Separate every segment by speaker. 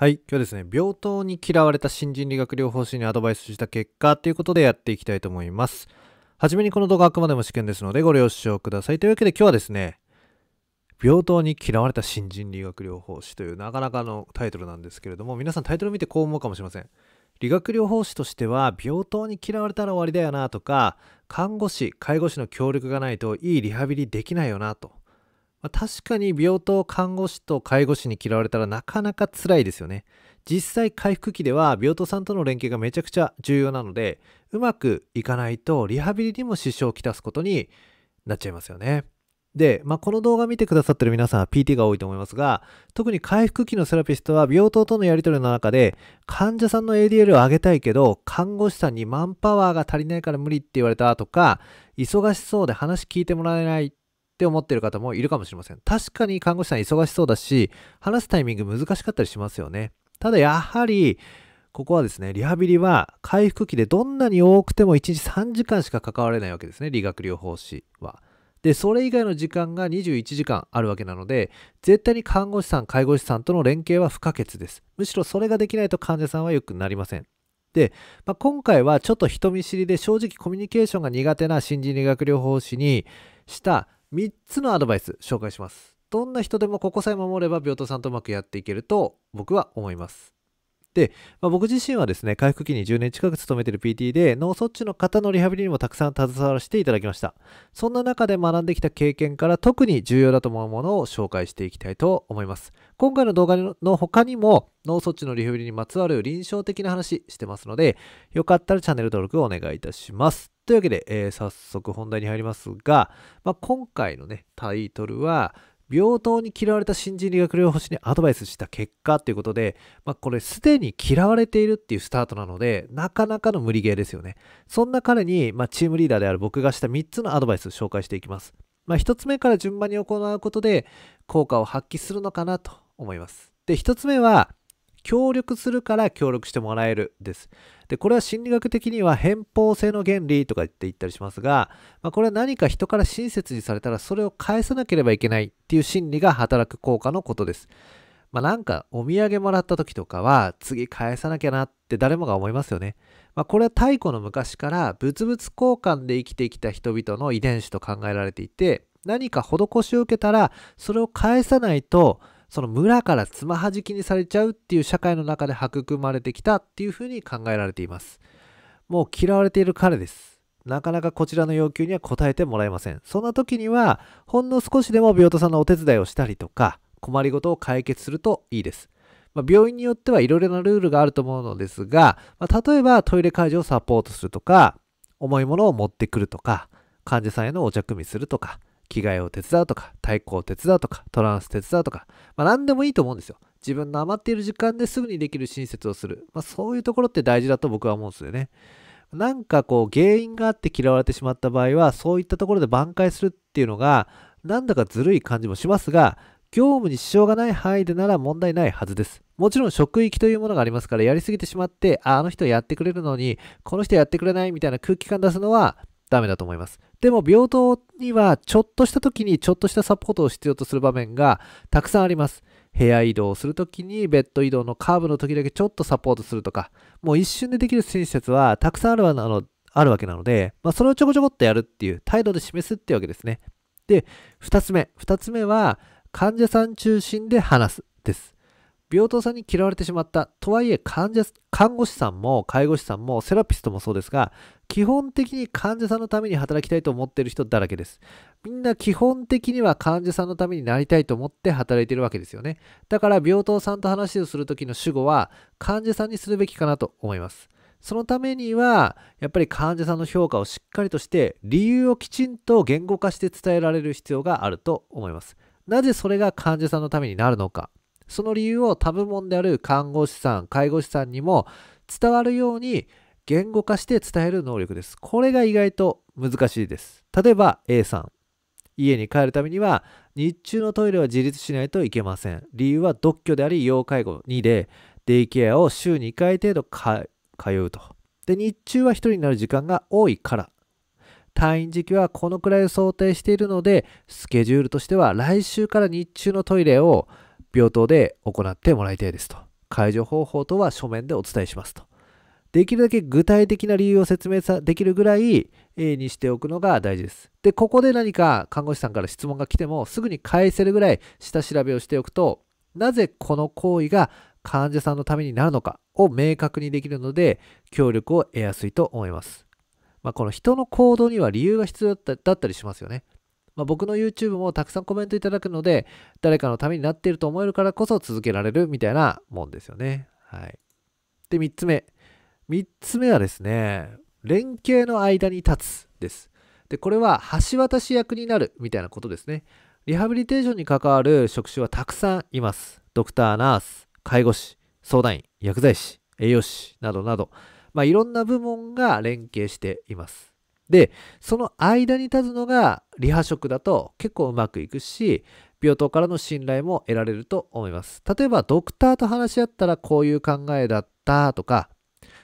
Speaker 1: はい。今日ですね、病棟に嫌われた新人理学療法士にアドバイスした結果ということでやっていきたいと思います。はじめにこの動画あくまでも試験ですのでご了承ください。というわけで今日はですね、病棟に嫌われた新人理学療法士というなかなかのタイトルなんですけれども、皆さんタイトル見てこう思うかもしれません。理学療法士としては病棟に嫌われたら終わりだよなとか、看護師、介護士の協力がないといいリハビリできないよなとまあ、確かに病棟看護師と介護士に嫌われたらなかなか辛いですよね。実際回復期では病棟さんとの連携がめちゃくちゃ重要なので、うまくいかないとリハビリにも支障をきたすことになっちゃいますよね。で、まあ、この動画見てくださってる皆さんは PT が多いと思いますが、特に回復期のセラピストは病棟とのやり取りの中で、患者さんの ADL を上げたいけど、看護師さんにマンパワーが足りないから無理って言われたとか、忙しそうで話聞いてもらえないって思ってる方もいるかもしれません。確かに看護師さん忙しそうだし、話すタイミング難しかったりしますよね。ただやはり、ここはですね、リハビリは回復期でどんなに多くても1日3時間しか関われないわけですね、理学療法士は。で、それ以外の時間が21時間あるわけなので、絶対に看護師さん、介護士さんとの連携は不可欠です。むしろそれができないと患者さんは良くなりません。で、まあ、今回はちょっと人見知りで正直コミュニケーションが苦手な新人理学療法士にした3つのアドバイス紹介します。どんな人でもここさえ守れば病棟さんとうまくやっていけると僕は思います。で、まあ、僕自身はですね、回復期に10年近く勤めている PT で、脳卒中の方のリハビリにもたくさん携わらせていただきました。そんな中で学んできた経験から特に重要だと思うものを紹介していきたいと思います。今回の動画の他にも、脳卒中のリハビリにまつわる臨床的な話してますので、よかったらチャンネル登録をお願いいたします。というわけで、えー、早速本題に入りますが、まあ、今回のね、タイトルは、病棟に嫌われた新人理学療法士にアドバイスした結果ということで、まあ、これすでに嫌われているっていうスタートなので、なかなかの無理ゲーですよね。そんな彼に、まあ、チームリーダーである僕がした3つのアドバイスを紹介していきます。まあ、1つ目から順番に行うことで、効果を発揮するのかなと思います。で、1つ目は、協力するから協力してもらえるです。で、これは心理学的には偏方性の原理とか言って言ったりしますが、まあ、これは何か人から親切にされたらそれを返さなければいけないっていう心理が働く効果のことです。まあ、なんかお土産もらった時とかは次返さなきゃなって誰もが思いますよね。まあ、これは太古の昔から物々交換で生きてきた人々の遺伝子と考えられていて何か施しを受けたらそれを返さないとその村からつまはじきにされちゃうっていう社会の中で育まれてきたっていうふうに考えられています。もう嫌われている彼です。なかなかこちらの要求には応えてもらえません。そんな時には、ほんの少しでも病棟さんのお手伝いをしたりとか、困りごとを解決するといいです。まあ、病院によってはいろいろなルールがあると思うのですが、まあ、例えばトイレ介助をサポートするとか、重いものを持ってくるとか、患者さんへのお茶組みするとか、着替えを手伝うとか、太鼓を手伝うとか、トランス手伝うとか、まあ、何でもいいと思うんですよ。自分の余っている時間ですぐにできる親切をする。まあ、そういうところって大事だと僕は思うんですよね。なんかこう原因があって嫌われてしまった場合はそういったところで挽回するっていうのがなんだかずるい感じもしますが業務に支障がない範囲でなら問題ないはずです。もちろん職域というものがありますからやりすぎてしまってああの人やってくれるのにこの人やってくれないみたいな空気感出すのはダメだと思います。でも病棟にはちょっとした時にちょっとしたサポートを必要とする場面がたくさんあります。部屋移動をする時にベッド移動のカーブの時だけちょっとサポートするとか、もう一瞬でできる施設はたくさんあるわのあるわけなので、まあ、それをちょこちょこっとやるっていう態度で示すってわけですね。で、2つ目。2つ目は患者さん中心で話すです。病棟さんに嫌われてしまった。とはいえ患者、看護師さんも介護士さんもセラピストもそうですが、基本的に患者さんのために働きたいと思っている人だらけです。みんな基本的には患者さんのためになりたいと思って働いているわけですよね。だから病棟さんと話をするときの主語は患者さんにするべきかなと思います。そのためにはやっぱり患者さんの評価をしっかりとして理由をきちんと言語化して伝えられる必要があると思います。なぜそれが患者さんのためになるのか。その理由を他部門である看護師さん、介護士さんにも伝わるように言語化して伝える能力です。これが意外と難しいです。例えば A さん。家に帰るためには日中のトイレは自立しないといけません。理由は独居であり要介護2でデイケアを週2回程度通うと。で、日中は1人になる時間が多いから。退院時期はこのくらい想定しているので、スケジュールとしては来週から日中のトイレを病棟で行ってもらいたいですと。解除方法とは書面でお伝えしますと。できるだけ具体的な理由を説明できるぐらい A にしておくのが大事です。で、ここで何か看護師さんから質問が来てもすぐに返せるぐらい下調べをしておくと、なぜこの行為が患者さんのためになるのかを明確にできるので、協力を得やすいと思います。まあ、この人の行動には理由が必要だったりしますよね。まあ、僕の YouTube もたくさんコメントいただくので、誰かのためになっていると思えるからこそ続けられるみたいなもんですよね。はい。で、3つ目。3つ目はですね、連携の間に立つです。で、これは橋渡し役になるみたいなことですね。リハビリテーションに関わる職種はたくさんいます。ドクター、ナース、介護士、相談員、薬剤師、栄養士などなど、まあ、いろんな部門が連携しています。で、その間に立つのがリハ職だと結構うまくいくし、病棟からの信頼も得られると思います。例えば、ドクターと話し合ったらこういう考えだったとか、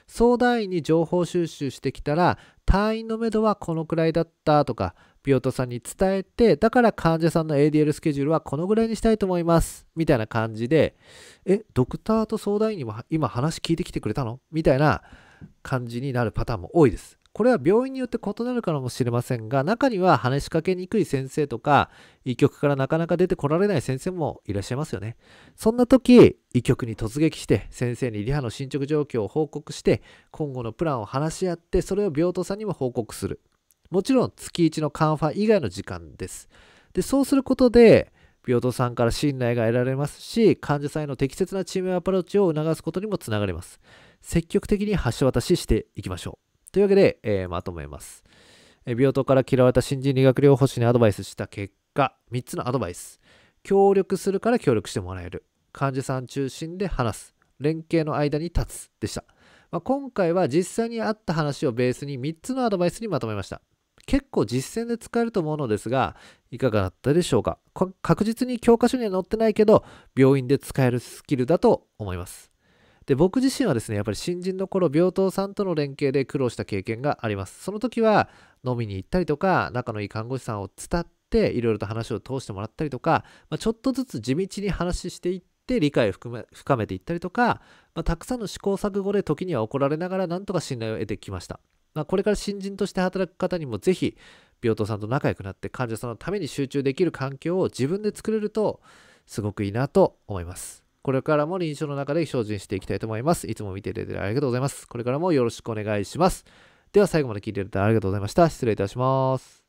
Speaker 1: 相談員に情報収集してきたら退院のめどはこのくらいだったとか病棟さんに伝えてだから患者さんの ADL スケジュールはこのぐらいにしたいと思いますみたいな感じでえドクターと相談員には今話聞いてきてくれたのみたいな感じになるパターンも多いです。これは病院によって異なるかもしれませんが、中には話しかけにくい先生とか、医局からなかなか出てこられない先生もいらっしゃいますよね。そんな時、医局に突撃して、先生にリハの進捗状況を報告して、今後のプランを話し合って、それを病棟さんにも報告する。もちろん、月1のカンファ以外の時間です。で、そうすることで、病棟さんから信頼が得られますし、患者さんへの適切なチームアプローチを促すことにもつながります。積極的に橋渡ししていきましょう。というわけで、えー、まとめます。え病棟から嫌われた新人理学療法士にアドバイスした結果、3つのアドバイス。協力するから協力してもらえる。患者さん中心で話す。連携の間に立つ。でした。まあ、今回は実際にあった話をベースに3つのアドバイスにまとめました。結構実践で使えると思うのですが、いかがだったでしょうか確実に教科書には載ってないけど、病院で使えるスキルだと思います。で僕自身はですねやっぱり新人の頃病棟さんとの連携で苦労した経験がありますその時は飲みに行ったりとか仲のいい看護師さんを伝っていろいろと話を通してもらったりとか、まあ、ちょっとずつ地道に話していって理解を深めていったりとか、まあ、たくさんの試行錯誤で時には怒られながらなんとか信頼を得てきました、まあ、これから新人として働く方にも是非病棟さんと仲良くなって患者さんのために集中できる環境を自分で作れるとすごくいいなと思いますこれからも臨床の中で精進していきたいと思います。いつも見ていただいてありがとうございます。これからもよろしくお願いします。では最後まで聞いていただいてありがとうございました。失礼いたします。